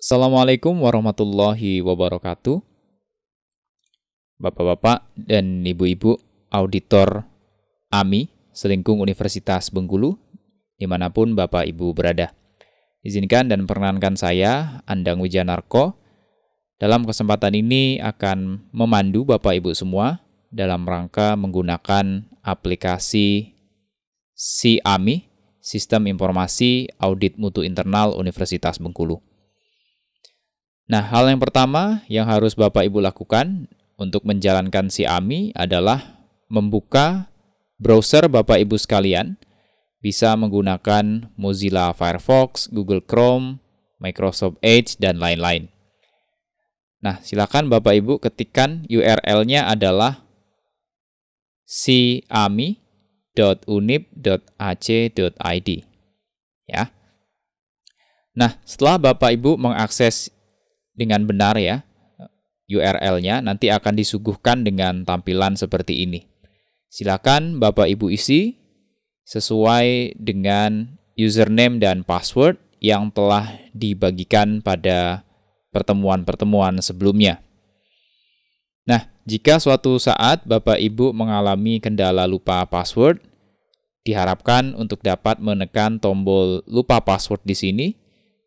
Assalamualaikum warahmatullahi wabarakatuh. Bapak-bapak dan ibu-ibu auditor AMI Selingkung Universitas Bengkulu dimanapun bapak ibu berada. Izinkan dan perkenankan saya, Andang Wijanarko, dalam kesempatan ini akan memandu bapak ibu semua dalam rangka menggunakan aplikasi SIAMI, Sistem Informasi Audit Mutu Internal Universitas Bengkulu. Nah, hal yang pertama yang harus Bapak Ibu lakukan untuk menjalankan si ami adalah membuka browser Bapak Ibu sekalian. Bisa menggunakan Mozilla Firefox, Google Chrome, Microsoft Edge, dan lain-lain. Nah, silakan Bapak Ibu ketikkan URL-nya adalah siami.unip.ac.id. Ya. Nah, setelah Bapak Ibu mengakses dengan benar ya URL-nya nanti akan disuguhkan dengan tampilan seperti ini. Silakan Bapak Ibu isi sesuai dengan username dan password yang telah dibagikan pada pertemuan-pertemuan sebelumnya. Nah, jika suatu saat Bapak Ibu mengalami kendala lupa password, diharapkan untuk dapat menekan tombol lupa password di sini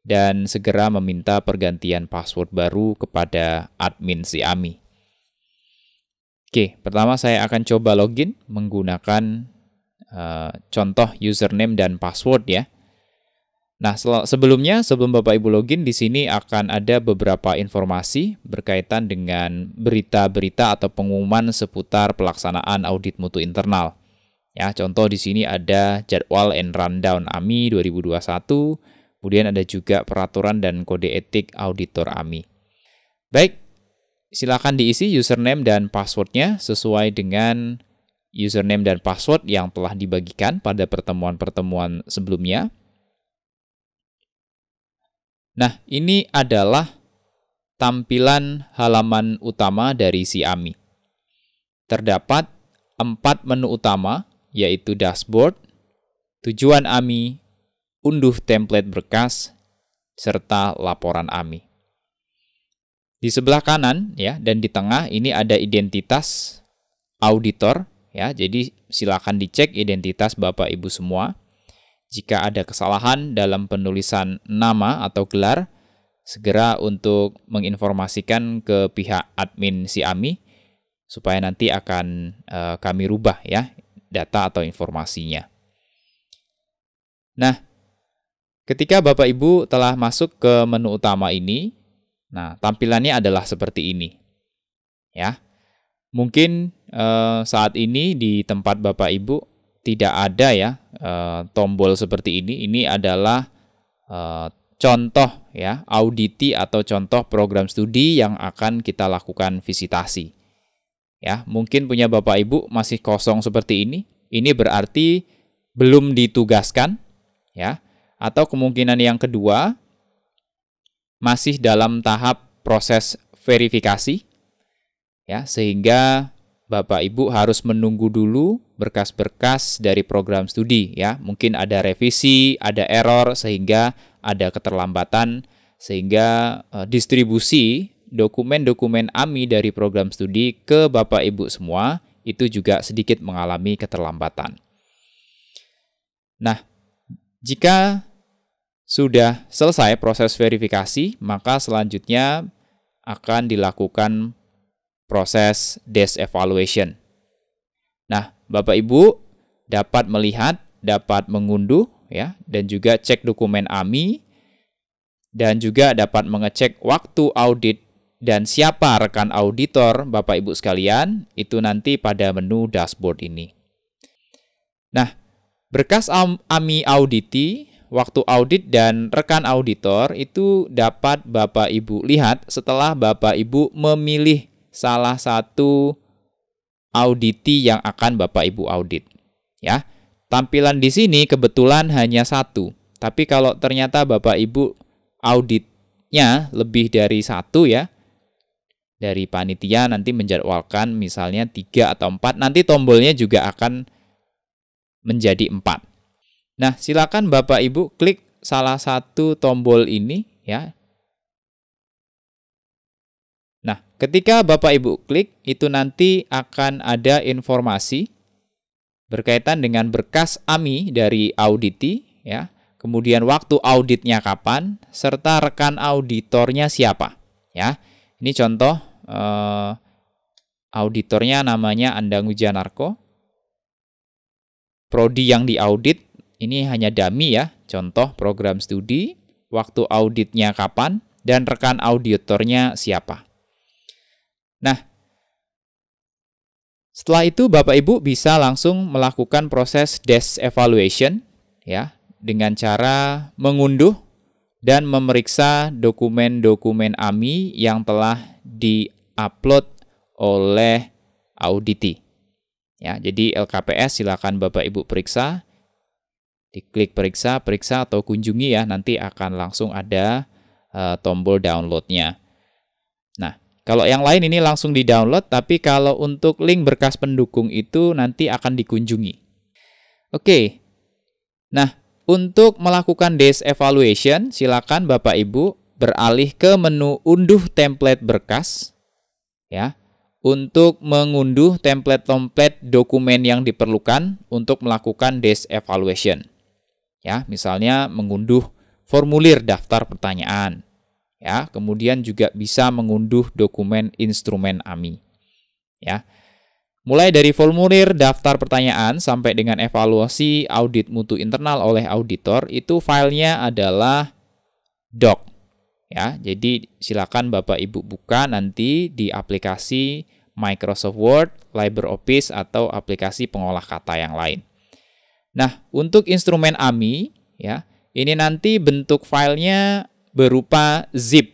dan segera meminta pergantian password baru kepada admin si Ami. Oke, pertama saya akan coba login menggunakan uh, contoh username dan password ya. Nah, sebelumnya sebelum Bapak Ibu login di sini akan ada beberapa informasi berkaitan dengan berita-berita atau pengumuman seputar pelaksanaan audit mutu internal. Ya, contoh di sini ada jadwal and rundown AMI 2021, Kemudian ada juga peraturan dan kode etik auditor AMI. Baik, silakan diisi username dan passwordnya sesuai dengan username dan password yang telah dibagikan pada pertemuan-pertemuan sebelumnya. Nah, ini adalah tampilan halaman utama dari si AMI. Terdapat empat menu utama, yaitu dashboard, tujuan AMI, unduh template berkas, serta laporan AMI. Di sebelah kanan ya dan di tengah ini ada identitas auditor ya. Jadi silakan dicek identitas Bapak Ibu semua. Jika ada kesalahan dalam penulisan nama atau gelar, segera untuk menginformasikan ke pihak admin si AMI supaya nanti akan e, kami rubah ya data atau informasinya. Nah, Ketika Bapak Ibu telah masuk ke menu utama ini, nah tampilannya adalah seperti ini. Ya. Mungkin eh, saat ini di tempat Bapak Ibu tidak ada ya eh, tombol seperti ini. Ini adalah eh, contoh ya auditi atau contoh program studi yang akan kita lakukan visitasi. Ya, mungkin punya Bapak Ibu masih kosong seperti ini. Ini berarti belum ditugaskan ya atau kemungkinan yang kedua, masih dalam tahap proses verifikasi. Ya, sehingga Bapak Ibu harus menunggu dulu berkas-berkas dari program studi ya. Mungkin ada revisi, ada error sehingga ada keterlambatan sehingga eh, distribusi dokumen-dokumen AMI dari program studi ke Bapak Ibu semua itu juga sedikit mengalami keterlambatan. Nah, jika sudah selesai proses verifikasi, maka selanjutnya akan dilakukan proses desk evaluation. Nah, Bapak Ibu dapat melihat, dapat mengunduh ya, dan juga cek dokumen AMI dan juga dapat mengecek waktu audit dan siapa rekan auditor Bapak Ibu sekalian itu nanti pada menu dashboard ini. Nah, berkas AMI auditi waktu audit dan rekan auditor itu dapat Bapak Ibu lihat setelah Bapak Ibu memilih salah satu auditi yang akan Bapak Ibu audit. Ya. Tampilan di sini kebetulan hanya satu. Tapi kalau ternyata Bapak Ibu auditnya lebih dari satu ya, dari panitia nanti menjadwalkan misalnya tiga atau empat nanti tombolnya juga akan menjadi empat Nah, silakan Bapak Ibu klik salah satu tombol ini ya. Nah, ketika Bapak Ibu klik itu nanti akan ada informasi berkaitan dengan berkas AMI dari auditi ya. Kemudian waktu auditnya kapan serta rekan auditornya siapa ya. Ini contoh eh, auditornya namanya Andang Wijanarko. Prodi yang diaudit ini hanya dummy ya, contoh program studi, waktu auditnya kapan, dan rekan auditornya siapa. Nah, setelah itu Bapak Ibu bisa langsung melakukan proses desk evaluation ya dengan cara mengunduh dan memeriksa dokumen-dokumen AMI yang telah diupload oleh auditi. Ya, jadi LKPS silakan Bapak Ibu periksa Diklik periksa, periksa atau kunjungi ya, nanti akan langsung ada uh, tombol downloadnya. Nah, kalau yang lain ini langsung di-download, tapi kalau untuk link berkas pendukung itu nanti akan dikunjungi. Oke, nah untuk melakukan desk evaluation, silakan Bapak Ibu beralih ke menu unduh template berkas. Ya, untuk mengunduh template-template dokumen yang diperlukan untuk melakukan desk evaluation ya misalnya mengunduh formulir daftar pertanyaan ya kemudian juga bisa mengunduh dokumen instrumen AMI ya mulai dari formulir daftar pertanyaan sampai dengan evaluasi audit mutu internal oleh auditor itu filenya adalah doc ya jadi silakan Bapak Ibu buka nanti di aplikasi Microsoft Word, LibreOffice atau aplikasi pengolah kata yang lain Nah, untuk instrumen AMI, ya, ini nanti bentuk filenya berupa zip.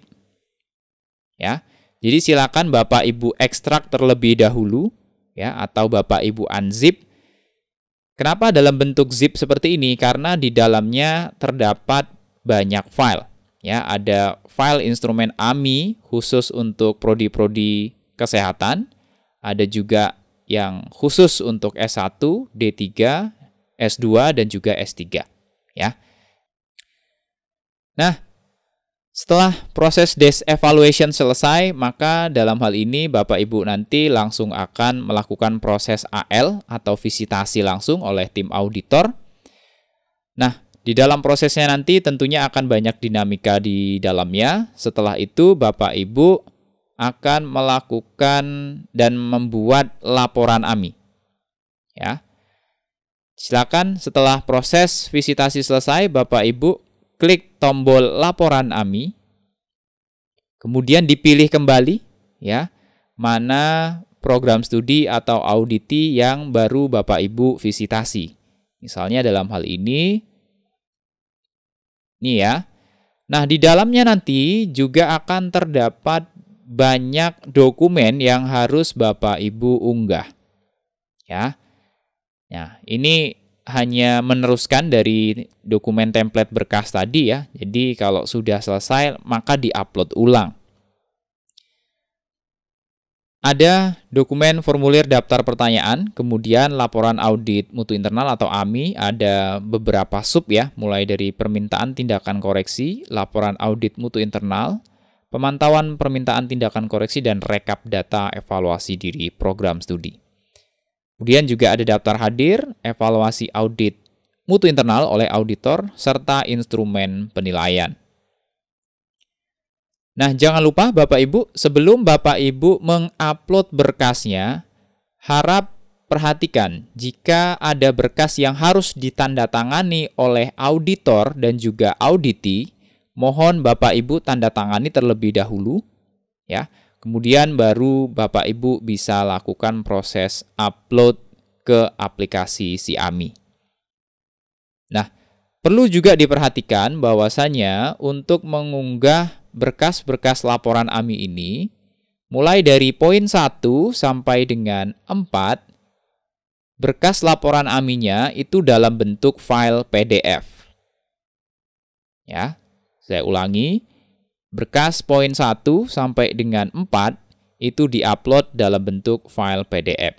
Ya. Jadi silakan Bapak Ibu ekstrak terlebih dahulu ya atau Bapak Ibu unzip. Kenapa dalam bentuk zip seperti ini? Karena di dalamnya terdapat banyak file. Ya, ada file instrumen AMI khusus untuk prodi-prodi kesehatan, ada juga yang khusus untuk S1, D3, S2 dan juga S3 ya. Nah, setelah proses desk evaluation selesai, maka dalam hal ini Bapak Ibu nanti langsung akan melakukan proses AL atau visitasi langsung oleh tim auditor. Nah, di dalam prosesnya nanti tentunya akan banyak dinamika di dalamnya. Setelah itu Bapak Ibu akan melakukan dan membuat laporan AMI. Ya. Silakan setelah proses visitasi selesai, Bapak Ibu klik tombol laporan AMI. Kemudian dipilih kembali ya, mana program studi atau auditi yang baru Bapak Ibu visitasi. Misalnya dalam hal ini nih ya. Nah, di dalamnya nanti juga akan terdapat banyak dokumen yang harus Bapak Ibu unggah. Ya. Ya, ini hanya meneruskan dari dokumen template berkas tadi ya. Jadi kalau sudah selesai maka diupload ulang. Ada dokumen formulir daftar pertanyaan, kemudian laporan audit mutu internal atau AMI, ada beberapa sub ya, mulai dari permintaan tindakan koreksi, laporan audit mutu internal, pemantauan permintaan tindakan koreksi dan rekap data evaluasi diri program studi. Kemudian juga ada daftar hadir, evaluasi audit mutu internal oleh auditor, serta instrumen penilaian. Nah, jangan lupa Bapak Ibu, sebelum Bapak Ibu mengupload berkasnya, harap perhatikan jika ada berkas yang harus ditandatangani oleh auditor dan juga auditi, mohon Bapak Ibu tanda tangani terlebih dahulu ya. Kemudian baru Bapak Ibu bisa lakukan proses upload ke aplikasi Siami. Nah, perlu juga diperhatikan bahwasanya untuk mengunggah berkas-berkas laporan AMI ini, mulai dari poin 1 sampai dengan 4, berkas laporan AMI-nya itu dalam bentuk file PDF. Ya, saya ulangi, Berkas poin 1 sampai dengan 4 itu diupload dalam bentuk file PDF.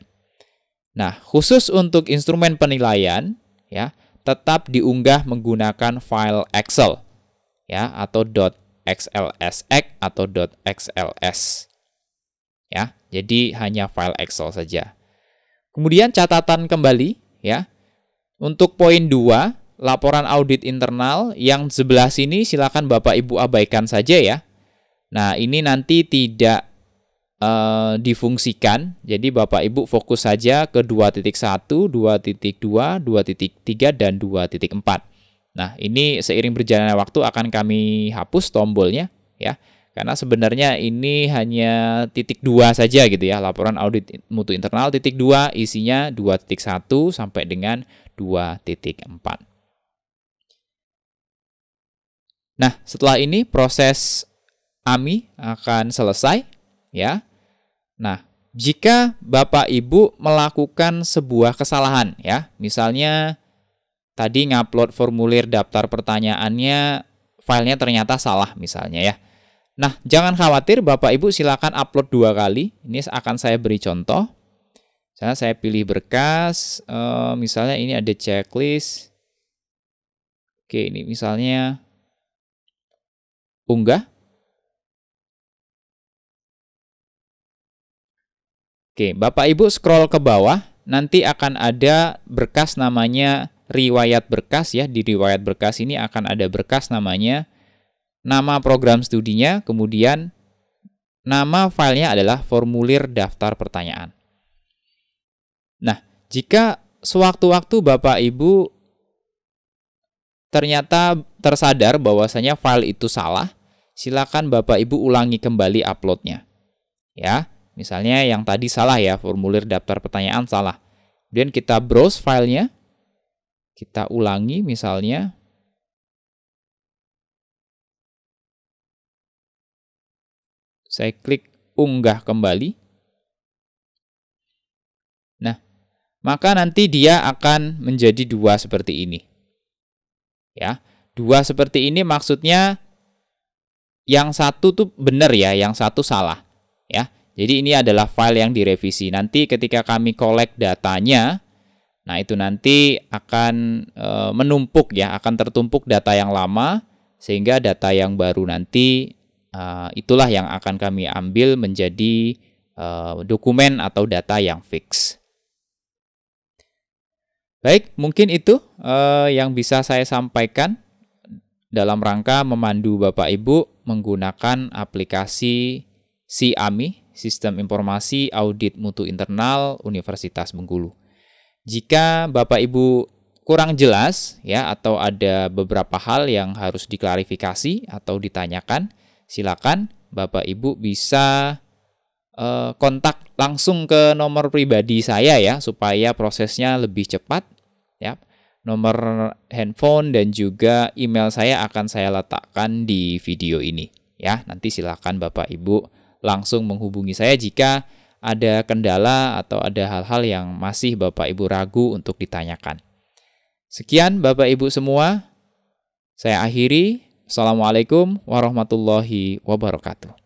Nah, khusus untuk instrumen penilaian ya, tetap diunggah menggunakan file Excel ya atau .xlsx atau .xls. Ya, jadi hanya file Excel saja. Kemudian catatan kembali ya. Untuk poin 2 laporan audit internal yang sebelah sini silakan Bapak Ibu abaikan saja ya. Nah, ini nanti tidak uh, difungsikan. Jadi Bapak Ibu fokus saja ke 2.1, 2.2, 2.3 dan 2.4. Nah, ini seiring berjalannya waktu akan kami hapus tombolnya ya. Karena sebenarnya ini hanya titik dua saja gitu ya. Laporan audit mutu internal titik dua isinya 2.1 sampai dengan 2.4. Nah, setelah ini proses AMI akan selesai ya. Nah, jika Bapak Ibu melakukan sebuah kesalahan ya, misalnya tadi ngupload formulir daftar pertanyaannya filenya ternyata salah misalnya ya. Nah, jangan khawatir Bapak Ibu silakan upload dua kali. Ini akan saya beri contoh. Misalnya saya pilih berkas, eh, misalnya ini ada checklist. Oke, ini misalnya unggah. Oke, Bapak Ibu scroll ke bawah, nanti akan ada berkas namanya riwayat berkas ya. Di riwayat berkas ini akan ada berkas namanya nama program studinya, kemudian nama filenya adalah formulir daftar pertanyaan. Nah, jika sewaktu-waktu Bapak Ibu ternyata tersadar bahwasanya file itu salah, silakan Bapak Ibu ulangi kembali uploadnya. Ya, misalnya yang tadi salah ya, formulir daftar pertanyaan salah. Kemudian kita browse filenya, kita ulangi misalnya. Saya klik unggah kembali. Nah, maka nanti dia akan menjadi dua seperti ini. Ya, dua seperti ini maksudnya yang satu tuh benar ya, yang satu salah. Ya. Jadi ini adalah file yang direvisi. Nanti ketika kami collect datanya, Nah, itu nanti akan e, menumpuk ya, akan tertumpuk data yang lama sehingga data yang baru nanti e, itulah yang akan kami ambil menjadi e, dokumen atau data yang fix. Baik, mungkin itu e, yang bisa saya sampaikan dalam rangka memandu Bapak Ibu menggunakan aplikasi SIAMI, Sistem Informasi Audit Mutu Internal Universitas Bengkulu. Jika Bapak Ibu kurang jelas ya atau ada beberapa hal yang harus diklarifikasi atau ditanyakan, silakan Bapak Ibu bisa eh, kontak langsung ke nomor pribadi saya ya supaya prosesnya lebih cepat ya nomor handphone dan juga email saya akan saya letakkan di video ini ya. Nanti silakan Bapak Ibu langsung menghubungi saya jika ada kendala atau ada hal-hal yang masih Bapak Ibu ragu untuk ditanyakan. Sekian Bapak Ibu semua. Saya akhiri. Assalamualaikum warahmatullahi wabarakatuh.